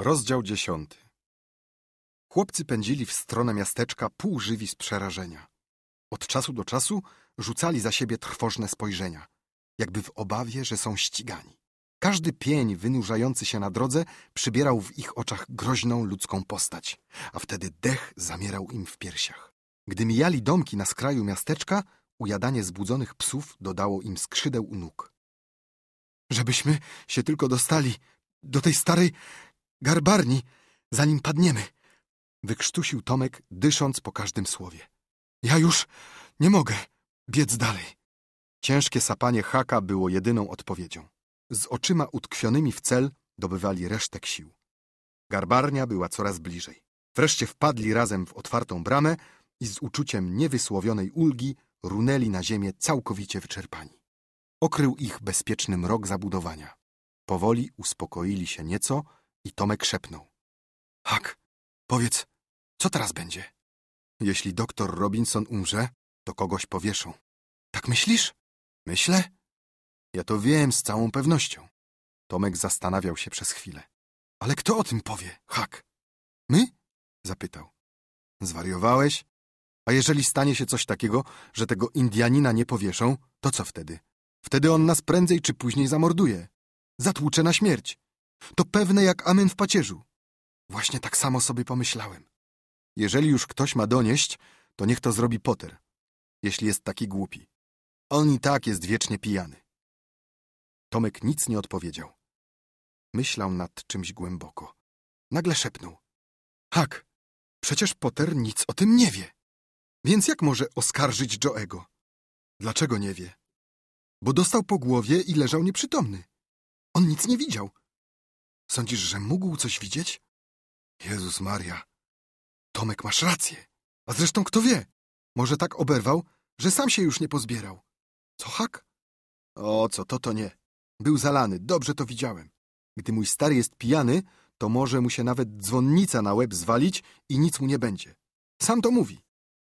Rozdział dziesiąty. Chłopcy pędzili w stronę miasteczka półżywi z przerażenia. Od czasu do czasu rzucali za siebie trwożne spojrzenia, jakby w obawie, że są ścigani. Każdy pień wynurzający się na drodze przybierał w ich oczach groźną ludzką postać, a wtedy dech zamierał im w piersiach. Gdy mijali domki na skraju miasteczka, ujadanie zbudzonych psów dodało im skrzydeł u nóg. Żebyśmy się tylko dostali do tej starej Garbarni, zanim padniemy! Wykrztusił Tomek, dysząc po każdym słowie. Ja już nie mogę biec dalej. Ciężkie sapanie haka było jedyną odpowiedzią. Z oczyma utkwionymi w cel dobywali resztek sił. Garbarnia była coraz bliżej. Wreszcie wpadli razem w otwartą bramę i z uczuciem niewysłowionej ulgi runęli na ziemię całkowicie wyczerpani. Okrył ich bezpieczny mrok zabudowania. Powoli uspokoili się nieco, i Tomek szepnął. Hak, powiedz, co teraz będzie? Jeśli doktor Robinson umrze, to kogoś powieszą. Tak myślisz? Myślę? Ja to wiem z całą pewnością. Tomek zastanawiał się przez chwilę. Ale kto o tym powie, Hak? My? Zapytał. Zwariowałeś? A jeżeli stanie się coś takiego, że tego Indianina nie powieszą, to co wtedy? Wtedy on nas prędzej czy później zamorduje. Zatłucze na śmierć. To pewne jak amen w pacierzu. Właśnie tak samo sobie pomyślałem. Jeżeli już ktoś ma donieść, to niech to zrobi Potter, jeśli jest taki głupi. On i tak jest wiecznie pijany. Tomek nic nie odpowiedział. Myślał nad czymś głęboko. Nagle szepnął. Hak, przecież Potter nic o tym nie wie. Więc jak może oskarżyć Joego? Dlaczego nie wie? Bo dostał po głowie i leżał nieprzytomny. On nic nie widział, Sądzisz, że mógł coś widzieć? Jezus Maria. Tomek, masz rację. A zresztą kto wie? Może tak oberwał, że sam się już nie pozbierał. Co hak? O co, to to nie. Był zalany, dobrze to widziałem. Gdy mój stary jest pijany, to może mu się nawet dzwonnica na łeb zwalić i nic mu nie będzie. Sam to mówi.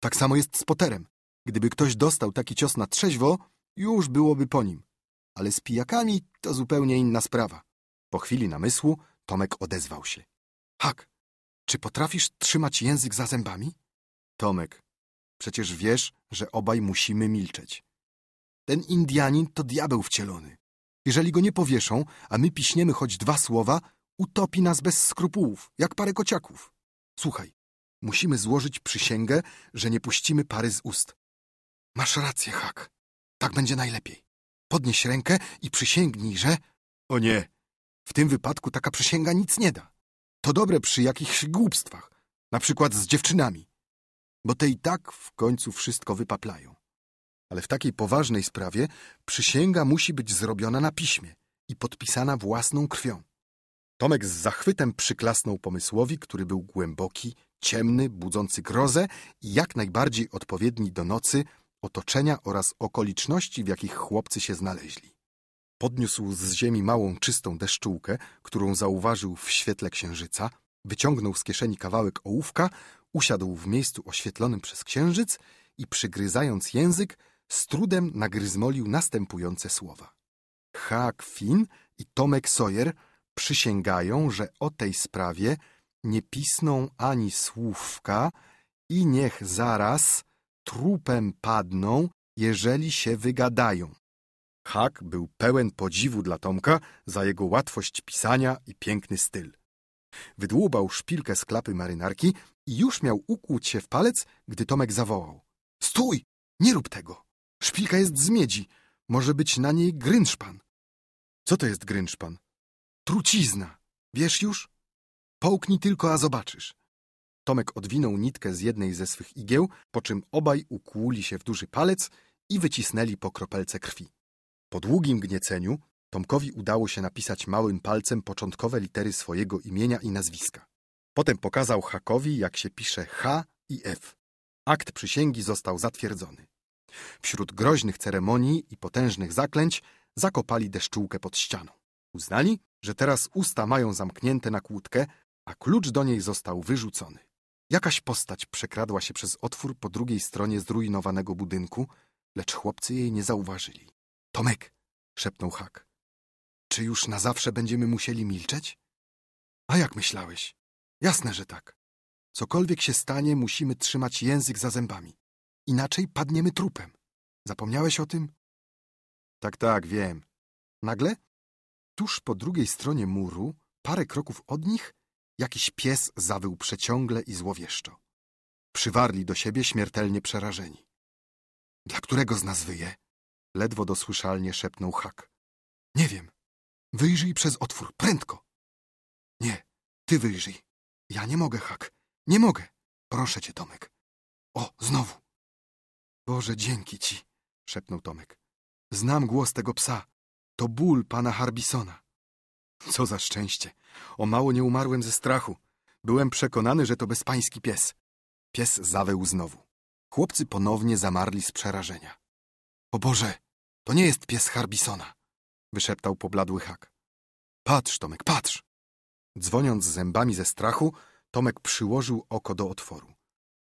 Tak samo jest z Poterem. Gdyby ktoś dostał taki cios na trzeźwo, już byłoby po nim. Ale z pijakami to zupełnie inna sprawa. Po chwili namysłu Tomek odezwał się. Hak, czy potrafisz trzymać język za zębami? Tomek, przecież wiesz, że obaj musimy milczeć. Ten Indianin to diabeł wcielony. Jeżeli go nie powieszą, a my piśniemy choć dwa słowa, utopi nas bez skrupułów, jak parę kociaków. Słuchaj, musimy złożyć przysięgę, że nie puścimy pary z ust. Masz rację, Hak. Tak będzie najlepiej. Podnieś rękę i przysięgnij, że... O nie, w tym wypadku taka przysięga nic nie da. To dobre przy jakichś głupstwach, na przykład z dziewczynami, bo te i tak w końcu wszystko wypaplają. Ale w takiej poważnej sprawie przysięga musi być zrobiona na piśmie i podpisana własną krwią. Tomek z zachwytem przyklasnął pomysłowi, który był głęboki, ciemny, budzący grozę i jak najbardziej odpowiedni do nocy, otoczenia oraz okoliczności, w jakich chłopcy się znaleźli. Podniósł z ziemi małą, czystą deszczułkę, którą zauważył w świetle księżyca, wyciągnął z kieszeni kawałek ołówka, usiadł w miejscu oświetlonym przez księżyc i przygryzając język, z trudem nagryzmolił następujące słowa. Hak Finn i Tomek Sawyer przysięgają, że o tej sprawie nie pisną ani słówka i niech zaraz trupem padną, jeżeli się wygadają. Hak był pełen podziwu dla Tomka za jego łatwość pisania i piękny styl. Wydłubał szpilkę z klapy marynarki i już miał ukłuć się w palec, gdy Tomek zawołał. Stój! Nie rób tego! Szpilka jest z miedzi. Może być na niej grynszpan. Co to jest grynszpan? Trucizna. Wiesz już? Połknij tylko, a zobaczysz. Tomek odwinął nitkę z jednej ze swych igieł, po czym obaj ukłuli się w duży palec i wycisnęli po kropelce krwi. Po długim gnieceniu Tomkowi udało się napisać małym palcem początkowe litery swojego imienia i nazwiska. Potem pokazał Hakowi, jak się pisze H i F. Akt przysięgi został zatwierdzony. Wśród groźnych ceremonii i potężnych zaklęć zakopali deszczułkę pod ścianą. Uznali, że teraz usta mają zamknięte na kłódkę, a klucz do niej został wyrzucony. Jakaś postać przekradła się przez otwór po drugiej stronie zrujnowanego budynku, lecz chłopcy jej nie zauważyli. Tomek, szepnął Hak. Czy już na zawsze będziemy musieli milczeć? A jak myślałeś? Jasne, że tak. Cokolwiek się stanie, musimy trzymać język za zębami. Inaczej padniemy trupem. Zapomniałeś o tym? Tak, tak, wiem. Nagle, tuż po drugiej stronie muru, parę kroków od nich, jakiś pies zawył przeciągle i złowieszczo. Przywarli do siebie śmiertelnie przerażeni. Dla którego z nas wyje? ledwo dosłyszalnie szepnął Hak. Nie wiem. Wyjrzyj przez otwór, prędko. Nie, ty wyjrzyj. Ja nie mogę, Hak. Nie mogę. Proszę cię, Tomek. O, znowu. Boże, dzięki ci, szepnął Tomek. Znam głos tego psa. To ból pana Harbisona. Co za szczęście. O mało nie umarłem ze strachu. Byłem przekonany, że to bezpański pies. Pies zawył znowu. Chłopcy ponownie zamarli z przerażenia. O Boże, to nie jest pies Harbisona, wyszeptał pobladły hak. Patrz, Tomek, patrz! Dzwoniąc zębami ze strachu, Tomek przyłożył oko do otworu.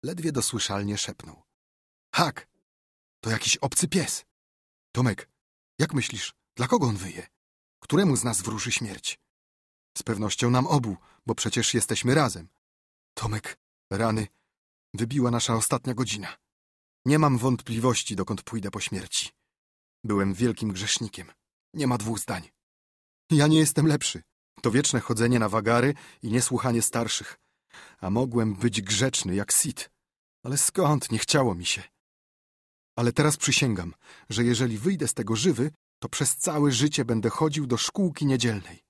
Ledwie dosłyszalnie szepnął. Hak! To jakiś obcy pies! Tomek, jak myślisz, dla kogo on wyje? Któremu z nas wróży śmierć? Z pewnością nam obu, bo przecież jesteśmy razem. Tomek, rany, wybiła nasza ostatnia godzina. Nie mam wątpliwości, dokąd pójdę po śmierci. Byłem wielkim grzesznikiem. Nie ma dwóch zdań. Ja nie jestem lepszy. To wieczne chodzenie na wagary i niesłuchanie starszych. A mogłem być grzeczny jak Sid. Ale skąd? Nie chciało mi się. Ale teraz przysięgam, że jeżeli wyjdę z tego żywy, to przez całe życie będę chodził do szkółki niedzielnej.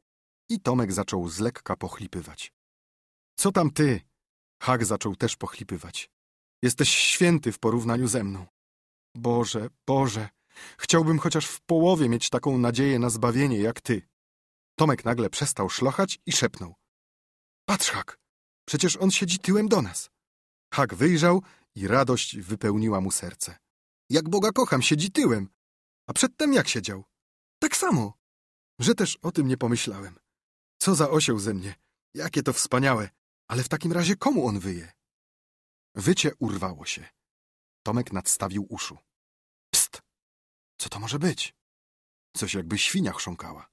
I Tomek zaczął z lekka pochlipywać. Co tam ty? Hak zaczął też pochlipywać. Jesteś święty w porównaniu ze mną. Boże, Boże, Chciałbym chociaż w połowie mieć taką nadzieję na zbawienie jak ty. Tomek nagle przestał szlochać i szepnął. Patrz, Hak, przecież on siedzi tyłem do nas. Hak wyjrzał i radość wypełniła mu serce. Jak Boga kocham, siedzi tyłem. A przedtem jak siedział? Tak samo. Że też o tym nie pomyślałem. Co za osioł ze mnie. Jakie to wspaniałe. Ale w takim razie komu on wyje? Wycie urwało się. Tomek nadstawił uszu. Co to może być? Coś jakby świnia chrząkała.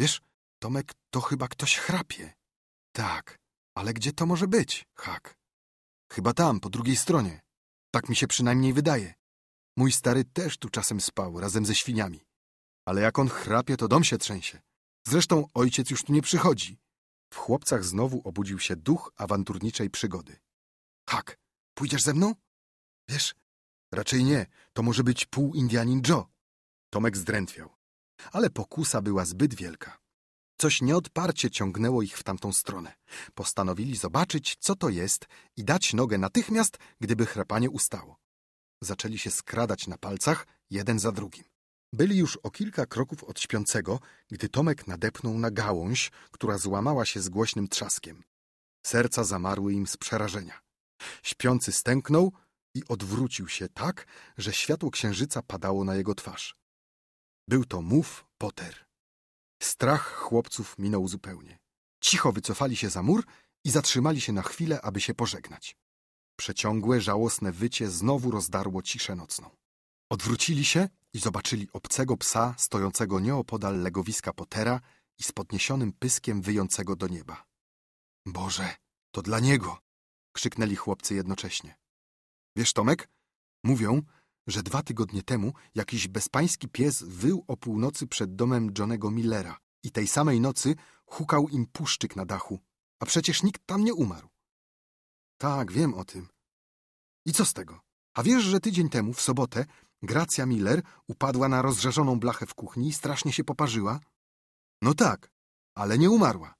Wiesz, Tomek, to chyba ktoś chrapie. Tak, ale gdzie to może być, Hak? Chyba tam, po drugiej stronie. Tak mi się przynajmniej wydaje. Mój stary też tu czasem spał, razem ze świniami. Ale jak on chrapie, to dom się trzęsie. Zresztą ojciec już tu nie przychodzi. W chłopcach znowu obudził się duch awanturniczej przygody. Hak, pójdziesz ze mną? Wiesz, Raczej nie, to może być pół Indianin Joe. Tomek zdrętwiał. Ale pokusa była zbyt wielka. Coś nieodparcie ciągnęło ich w tamtą stronę. Postanowili zobaczyć, co to jest i dać nogę natychmiast, gdyby chrapanie ustało. Zaczęli się skradać na palcach, jeden za drugim. Byli już o kilka kroków od śpiącego, gdy Tomek nadepnął na gałąź, która złamała się z głośnym trzaskiem. Serca zamarły im z przerażenia. Śpiący stęknął, i odwrócił się tak, że światło księżyca padało na jego twarz. Był to mów Potter. Strach chłopców minął zupełnie. Cicho wycofali się za mur i zatrzymali się na chwilę, aby się pożegnać. Przeciągłe, żałosne wycie znowu rozdarło ciszę nocną. Odwrócili się i zobaczyli obcego psa stojącego nieopodal legowiska Pottera i z podniesionym pyskiem wyjącego do nieba. Boże, to dla niego! krzyknęli chłopcy jednocześnie. Wiesz, Tomek, mówią, że dwa tygodnie temu jakiś bezpański pies wył o północy przed domem Johnego Millera i tej samej nocy hukał im puszczyk na dachu, a przecież nikt tam nie umarł. Tak, wiem o tym. I co z tego? A wiesz, że tydzień temu, w sobotę, Gracja Miller upadła na rozżarzoną blachę w kuchni i strasznie się poparzyła? No tak, ale nie umarła.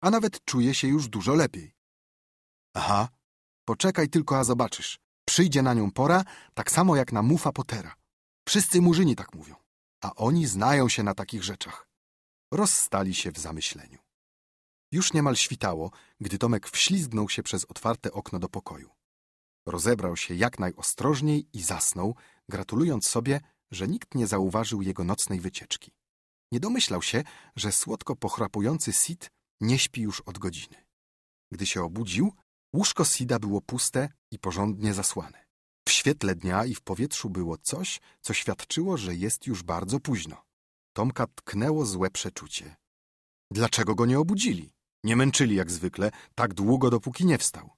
A nawet czuje się już dużo lepiej. Aha, poczekaj tylko, a zobaczysz. Przyjdzie na nią pora, tak samo jak na mufa Pottera. Wszyscy murzyni tak mówią, a oni znają się na takich rzeczach. Rozstali się w zamyśleniu. Już niemal świtało, gdy Tomek wślizgnął się przez otwarte okno do pokoju. Rozebrał się jak najostrożniej i zasnął, gratulując sobie, że nikt nie zauważył jego nocnej wycieczki. Nie domyślał się, że słodko pochrapujący Sid nie śpi już od godziny. Gdy się obudził, łóżko Sida było puste, i porządnie zasłane. W świetle dnia i w powietrzu było coś, co świadczyło, że jest już bardzo późno. Tomka tknęło złe przeczucie. Dlaczego go nie obudzili? Nie męczyli jak zwykle, tak długo, dopóki nie wstał.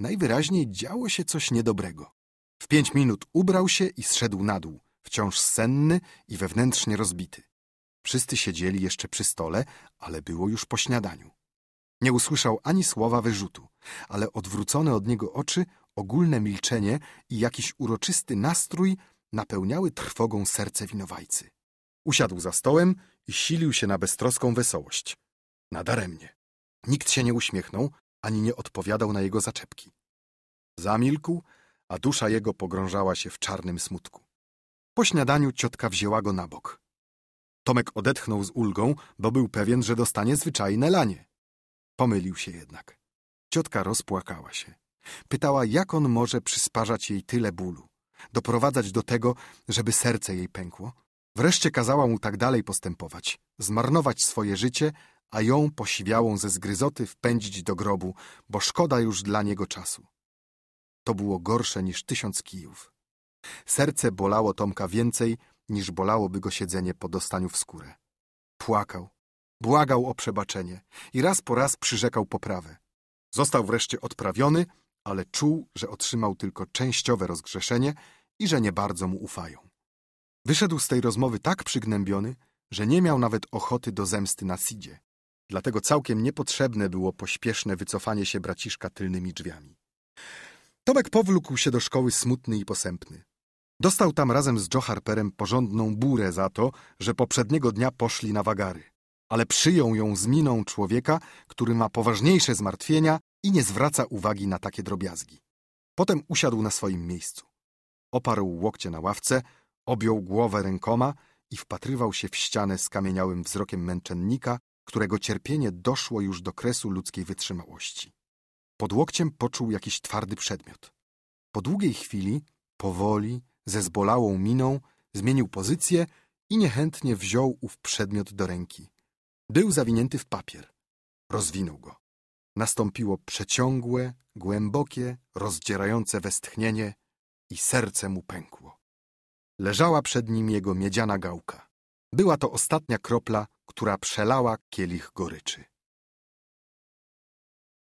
Najwyraźniej działo się coś niedobrego. W pięć minut ubrał się i zszedł na dół, wciąż senny i wewnętrznie rozbity. Wszyscy siedzieli jeszcze przy stole, ale było już po śniadaniu. Nie usłyszał ani słowa wyrzutu, ale odwrócone od niego oczy Ogólne milczenie i jakiś uroczysty nastrój napełniały trwogą serce winowajcy. Usiadł za stołem i silił się na beztroską wesołość. Nadaremnie. Nikt się nie uśmiechnął, ani nie odpowiadał na jego zaczepki. Zamilkł, a dusza jego pogrążała się w czarnym smutku. Po śniadaniu ciotka wzięła go na bok. Tomek odetchnął z ulgą, bo był pewien, że dostanie zwyczajne lanie. Pomylił się jednak. Ciotka rozpłakała się. Pytała, jak on może przysparzać jej tyle bólu, doprowadzać do tego, żeby serce jej pękło. Wreszcie kazała mu tak dalej postępować, zmarnować swoje życie, a ją posiwiałą ze zgryzoty wpędzić do grobu, bo szkoda już dla niego czasu. To było gorsze niż tysiąc kijów. Serce bolało Tomka więcej, niż bolałoby go siedzenie po dostaniu w skórę. Płakał, błagał o przebaczenie i raz po raz przyrzekał poprawę. Został wreszcie odprawiony ale czuł, że otrzymał tylko częściowe rozgrzeszenie i że nie bardzo mu ufają. Wyszedł z tej rozmowy tak przygnębiony, że nie miał nawet ochoty do zemsty na Sidzie. Dlatego całkiem niepotrzebne było pośpieszne wycofanie się braciszka tylnymi drzwiami. Tomek powlókł się do szkoły smutny i posępny. Dostał tam razem z Joe Harperem porządną burę za to, że poprzedniego dnia poszli na wagary, ale przyjął ją z miną człowieka, który ma poważniejsze zmartwienia i nie zwraca uwagi na takie drobiazgi. Potem usiadł na swoim miejscu. Oparł łokcie na ławce, objął głowę rękoma i wpatrywał się w ścianę skamieniałym wzrokiem męczennika, którego cierpienie doszło już do kresu ludzkiej wytrzymałości. Pod łokciem poczuł jakiś twardy przedmiot. Po długiej chwili, powoli, ze zbolałą miną, zmienił pozycję i niechętnie wziął ów przedmiot do ręki. Był zawinięty w papier. Rozwinął go nastąpiło przeciągłe, głębokie, rozdzierające westchnienie i serce mu pękło. Leżała przed nim jego miedziana gałka. Była to ostatnia kropla, która przelała kielich goryczy.